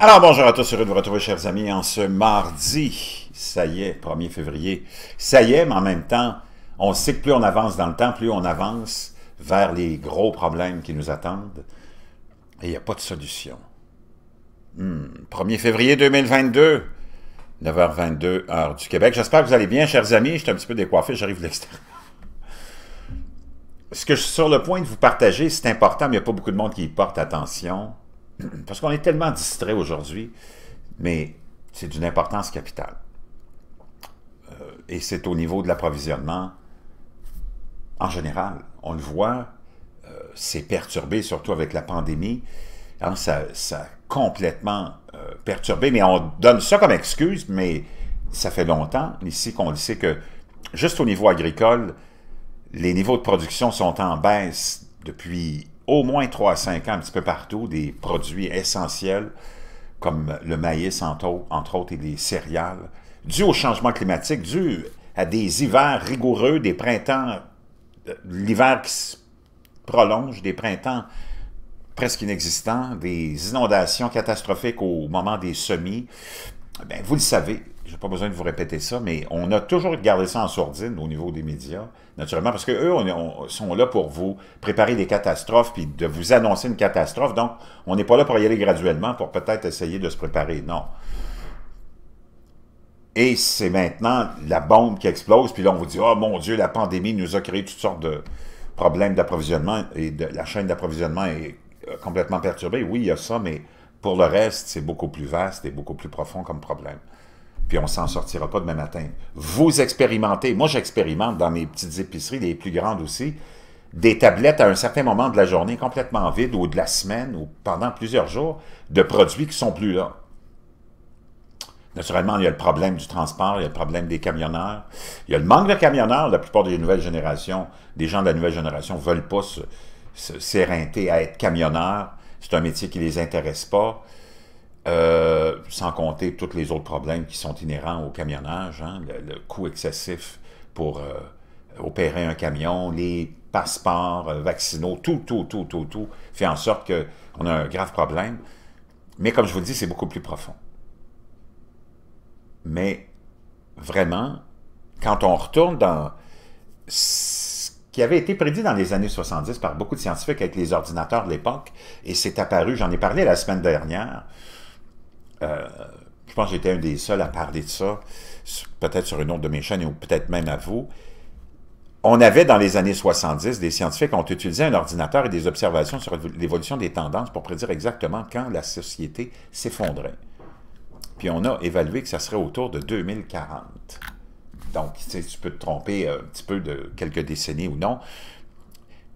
Alors bonjour à tous, heureux de vous retrouver chers amis en ce mardi, ça y est, 1er février, ça y est, mais en même temps, on sait que plus on avance dans le temps, plus on avance vers les gros problèmes qui nous attendent, et il n'y a pas de solution. 1er hmm, février 2022, 9h22, heure du Québec. J'espère que vous allez bien, chers amis. j'étais un petit peu décoiffé, j'arrive de l'extérieur. Ce que je suis sur le point de vous partager, c'est important, mais il n'y a pas beaucoup de monde qui y porte attention parce qu'on est tellement distrait aujourd'hui, mais c'est d'une importance capitale. Euh, et c'est au niveau de l'approvisionnement en général. On le voit, euh, c'est perturbé, surtout avec la pandémie. ça, a complètement euh, perturbé, mais on donne ça comme excuse, mais ça fait longtemps ici qu'on le sait que juste au niveau agricole, les niveaux de production sont en baisse depuis au moins 3-5 ans, un petit peu partout, des produits essentiels comme le maïs, entre, entre autres, et les céréales, dû au changement climatique, dû à des hivers rigoureux, des printemps, euh, l'hiver qui se prolonge, des printemps presque inexistants, des inondations catastrophiques au moment des semis. Ben, vous le savez, n'ai pas besoin de vous répéter ça, mais on a toujours gardé ça en sourdine au niveau des médias, naturellement, parce qu'eux on, on, sont là pour vous préparer des catastrophes, puis de vous annoncer une catastrophe. Donc, on n'est pas là pour y aller graduellement, pour peut-être essayer de se préparer. Non. Et c'est maintenant la bombe qui explose, puis là, on vous dit, oh mon Dieu, la pandémie nous a créé toutes sortes de problèmes d'approvisionnement, et la chaîne d'approvisionnement est euh, complètement perturbée. Oui, il y a ça, mais pour le reste, c'est beaucoup plus vaste et beaucoup plus profond comme problème puis on s'en sortira pas demain matin. Vous expérimentez, moi j'expérimente dans mes petites épiceries, les plus grandes aussi, des tablettes à un certain moment de la journée complètement vides ou de la semaine ou pendant plusieurs jours de produits qui sont plus là. Naturellement, il y a le problème du transport, il y a le problème des camionneurs, il y a le manque de camionneurs. La plupart des nouvelles générations, des gens de la nouvelle génération veulent pas s'éreinter à être camionneurs. C'est un métier qui les intéresse pas. Euh, sans compter tous les autres problèmes qui sont inhérents au camionnage, hein, le, coût excessif pour euh, opérer un camion, les passeports euh, vaccinaux, tout, tout, tout, tout, tout, fait en sorte qu'on a un grave problème. Mais comme je vous dis, c'est beaucoup plus profond. Mais vraiment, quand on retourne dans ce qui avait été prédit dans les années 70 par beaucoup de scientifiques avec les ordinateurs de l'époque, et c'est apparu, j'en ai parlé la semaine dernière, euh, je pense que j'étais un des seuls à parler de ça, peut-être sur une autre de mes chaînes ou peut-être même à vous. On avait dans les années 70, des scientifiques ont utilisé un ordinateur et des observations sur l'évolution des tendances pour prédire exactement quand la société s'effondrait. Puis on a évalué que ça serait autour de 2040. Donc, tu, sais, tu peux te tromper euh, un petit peu de quelques décennies ou non,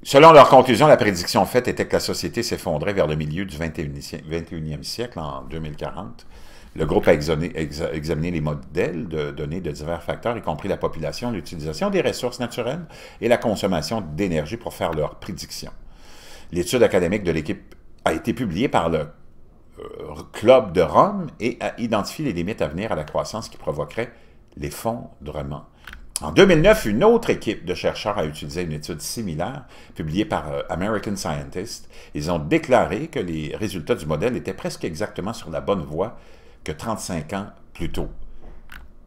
Selon leur conclusion, la prédiction faite était que la société s'effondrait vers le milieu du 21e siècle, en 2040. Le groupe a examiné, les modèles de données de divers facteurs, y compris la population, l'utilisation des ressources naturelles et la consommation d'énergie pour faire leurs prédictions. L'étude académique de l'équipe a été publiée par le euh, Club de Rome et a identifié les limites à venir à la croissance qui provoquerait l'effondrement en 2009, une autre équipe de chercheurs a utilisé une étude similaire publiée par euh, American Scientist. Ils ont déclaré que les résultats du modèle étaient presque exactement sur la bonne voie que 35 ans plus tôt,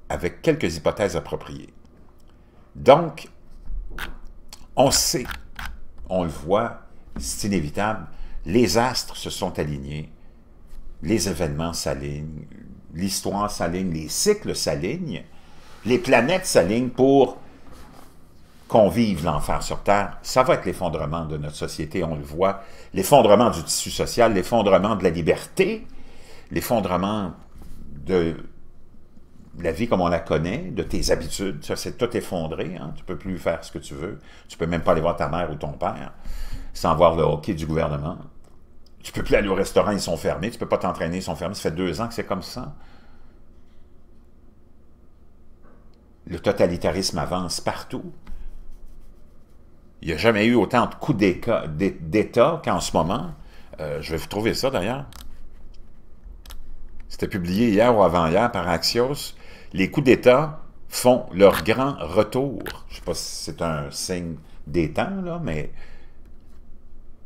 avec quelques hypothèses appropriées. Donc, on sait, on le voit, c'est inévitable, les astres se sont alignés, les événements s'alignent, l'histoire s'aligne, les cycles s'alignent, les planètes s'alignent pour qu'on vive l'enfer sur Terre, ça va être l'effondrement de notre société, on le voit, l'effondrement du tissu social, l'effondrement de la liberté, l'effondrement de la vie comme on la connaît, de tes habitudes, ça c'est tout effondré, Tu hein. tu peux plus faire ce que tu veux, tu peux même pas aller voir ta mère ou ton père sans voir le hockey du gouvernement, tu peux plus aller au restaurant, ils sont fermés, tu peux pas t'entraîner, ils sont fermés, ça fait deux ans que c'est comme ça, le totalitarisme avance partout. Il n'y a jamais eu autant de coups d'État qu'en ce moment. Euh, je vais vous trouver ça d'ailleurs. C'était publié hier ou avant-hier par Axios. Les coups d'État font leur grand retour. Je ne sais pas si c'est un signe des temps, là, mais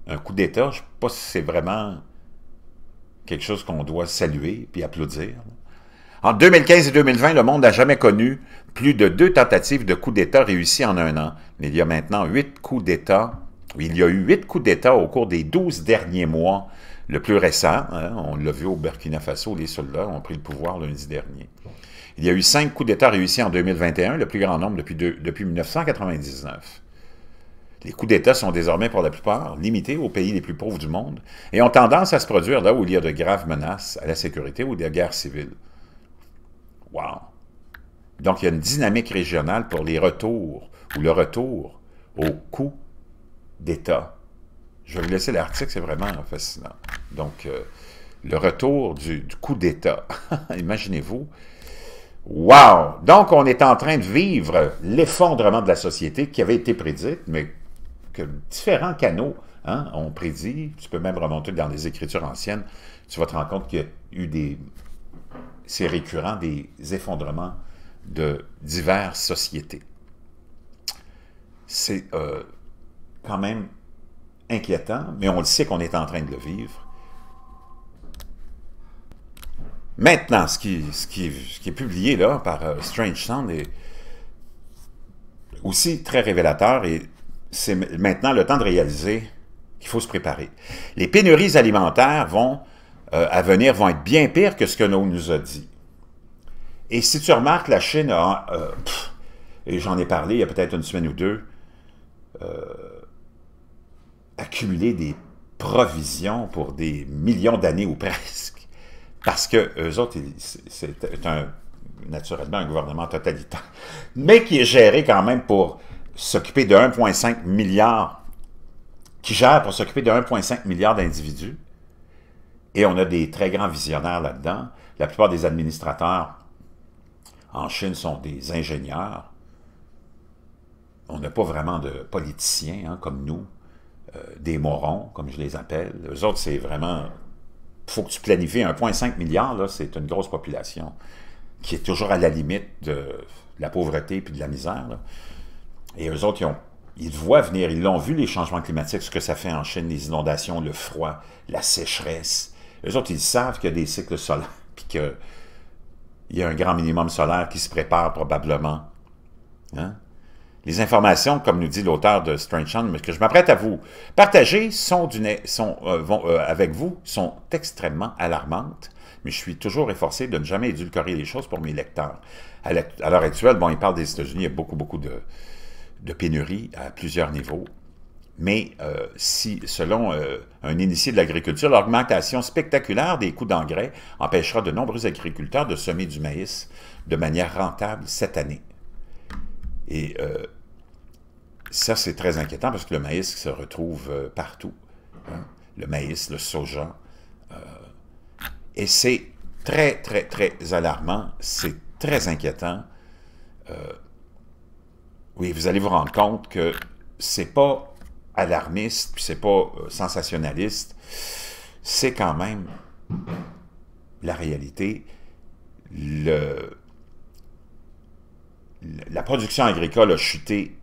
un coup d'État, je ne sais pas si c'est vraiment quelque chose qu'on doit saluer puis applaudir. En 2015 et 2020, le monde n'a jamais connu plus de deux tentatives de coup d'État réussies en un an. Mais il y a maintenant huit coups d'État. Il y a eu huit coups d'État au cours des douze derniers mois. Le plus récent, hein, on l'a vu au Burkina Faso, les soldats ont pris le pouvoir lundi dernier. Il y a eu cinq coups d'État réussis en 2021, le plus grand nombre depuis, depuis 1999. Les coups d'État sont désormais pour la plupart limités aux pays les plus pauvres du monde et ont tendance à se produire là où il y a de graves menaces à la sécurité ou des guerres civiles. Wow! Donc, il y a une dynamique régionale pour les retours ou le retour au coût d'État. Je vais vous laisser l'article, c'est vraiment fascinant. Donc, euh, le retour du, coût coup d'État. Imaginez-vous. Wow! Donc, on est en train de vivre l'effondrement de la société qui avait été prédite, mais que différents canaux hein, ont prédit. Tu peux même remonter dans les Écritures anciennes. Tu vas te rendre compte qu'il y a eu des c'est récurrent, des effondrements de diverses sociétés. C'est euh, quand même inquiétant, mais on le sait qu'on est en train de le vivre. Maintenant, ce qui, est publié là par euh, Strange Sound est aussi très révélateur et c'est maintenant le temps de réaliser qu'il faut se préparer. Les pénuries alimentaires vont euh, à venir vont être bien pires que ce que nous, nous a dit. Et si tu remarques, la Chine a... Euh, et j'en ai parlé il y a peut-être une semaine ou deux, euh, accumulé des provisions pour des millions d'années ou presque. Parce que eux autres, c'est un, naturellement un gouvernement totalitaire, mais qui est géré quand même pour s'occuper de 1,5 milliard, qui gère pour s'occuper de 1,5 milliard d'individus, et on a des très grands visionnaires là-dedans. La plupart des administrateurs en Chine sont des ingénieurs. On n'a pas vraiment de politiciens hein, comme nous, euh, des morons, comme je les appelle. Eux autres, c'est vraiment... Il faut que tu planifies 1,5 milliard, c'est une grosse population qui est toujours à la limite de la pauvreté puis de la misère. Et eux autres, ils, ont, ils voient venir, ils l'ont vu, les changements climatiques, ce que ça fait en Chine, les inondations, le froid, la sécheresse, les autres, ils savent qu'il y a des cycles solaires, puis qu'il y a un grand minimum solaire qui se prépare probablement. Hein? Les informations, comme nous dit l'auteur de Strange mais que je m'apprête à vous partager, sont, euh, euh, avec vous, sont extrêmement alarmantes, mais je suis toujours efforcé de ne jamais édulcorer les choses pour mes lecteurs. À l'heure actuelle, bon, il parle des États-Unis, il y a beaucoup, beaucoup de, de pénuries à plusieurs niveaux. Mais euh, si, selon euh, un initié de l'agriculture, l'augmentation spectaculaire des coûts d'engrais empêchera de nombreux agriculteurs de semer du maïs de manière rentable cette année. Et euh, ça, c'est très inquiétant parce que le maïs se retrouve partout. Hein. Le maïs, le soja. et c'est très, très, très alarmant. C'est très inquiétant. oui, vous allez vous rendre compte que c'est pas alarmiste, puis c'est pas euh, sensationnaliste, c'est quand même la réalité. Le, la production agricole a chuté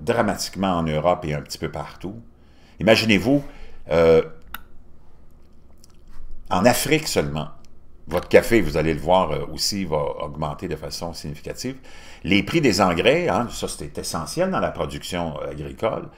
dramatiquement en Europe et un petit peu partout. Imaginez-vous, euh, en Afrique seulement, votre café, vous allez le voir euh, aussi, va augmenter de façon significative. Les prix des engrais, hein, ça c'est essentiel dans la production agricole,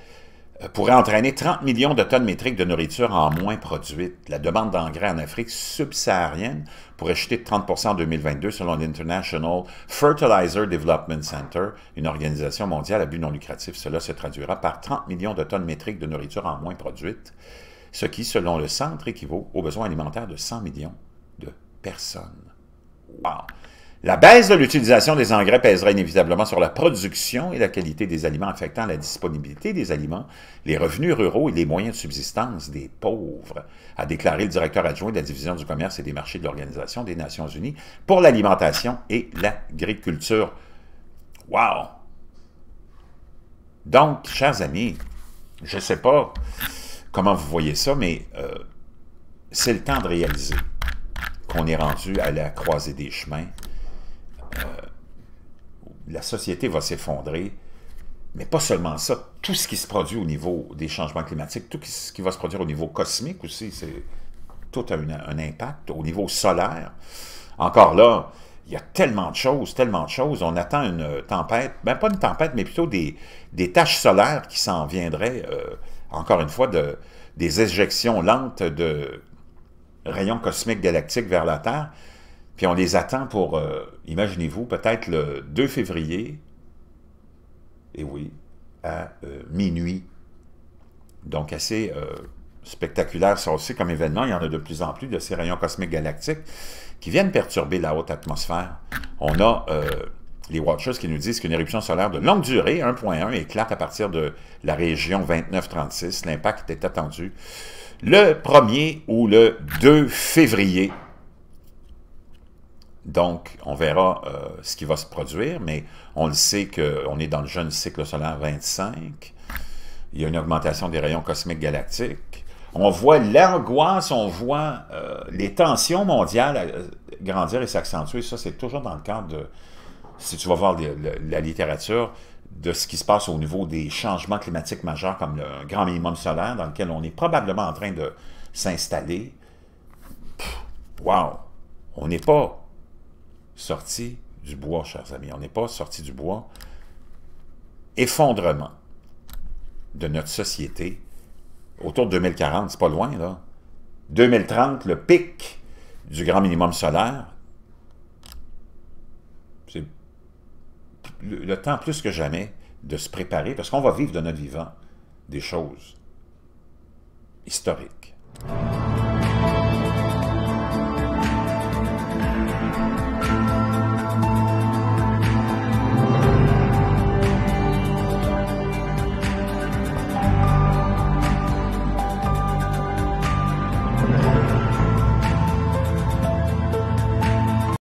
euh, pourrait entraîner 30 millions de tonnes métriques de nourriture en moins produite. La demande d'engrais en Afrique subsaharienne pourrait chuter de 30 en 2022 selon l'International Fertilizer Development Center, une organisation mondiale à but non lucratif. Cela se traduira par 30 millions de tonnes métriques de nourriture en moins produite, ce qui, selon le centre, équivaut aux besoins alimentaires de 100 millions de personnes. Wow! La baisse de l'utilisation des engrais pèsera inévitablement sur la production et la qualité des aliments, affectant la disponibilité des aliments, les revenus ruraux et les moyens de subsistance des pauvres, a déclaré le directeur adjoint de la division du commerce et des marchés de l'Organisation des Nations Unies pour l'alimentation et l'agriculture. Wow! Donc, chers amis, je ne sais pas comment vous voyez ça, mais euh, c'est le temps de réaliser qu'on est rendu à la croisée des chemins la société va s'effondrer. Mais pas seulement ça, tout ce qui se produit au niveau des changements climatiques, tout ce qui va se produire au niveau cosmique aussi, c'est tout a un impact au niveau solaire. Encore là, il y a tellement de choses, tellement de choses. On attend une tempête, ben pas une tempête, mais plutôt des, des taches solaires qui s'en viendraient, euh, encore une fois, de, des éjections lentes de rayons cosmiques galactiques vers la Terre. Puis on les attend pour, euh, imaginez-vous, peut-être le 2 février, et oui, à euh, minuit. Donc assez euh, spectaculaire ça aussi comme événement. Il y en a de plus en plus de ces rayons cosmiques galactiques qui viennent perturber la haute atmosphère. On a les Watchers qui nous disent qu'une éruption solaire de longue durée, 1.1, éclate à partir de la région 29-36. L'impact est attendu le 1er ou le 2 février donc, on verra euh, ce qui va se produire, mais on le sait qu'on est dans le jeune cycle solaire 25. Il y a une augmentation des rayons cosmiques galactiques. On voit l'angoisse, on voit euh, les tensions mondiales euh, grandir et s'accentuer. Ça, c'est toujours dans le cadre de, si tu vas voir la littérature, de ce qui se passe au niveau des changements climatiques majeurs comme le grand minimum solaire dans lequel on est probablement en train de s'installer. Wow! On n'est pas sorti du bois, chers amis. On n'est pas sorti du bois. Effondrement de notre société autour de 2040, c'est pas loin, là. 2030, le pic du grand minimum solaire. C'est le temps plus que jamais de se préparer, parce qu'on va vivre de notre vivant des choses historiques.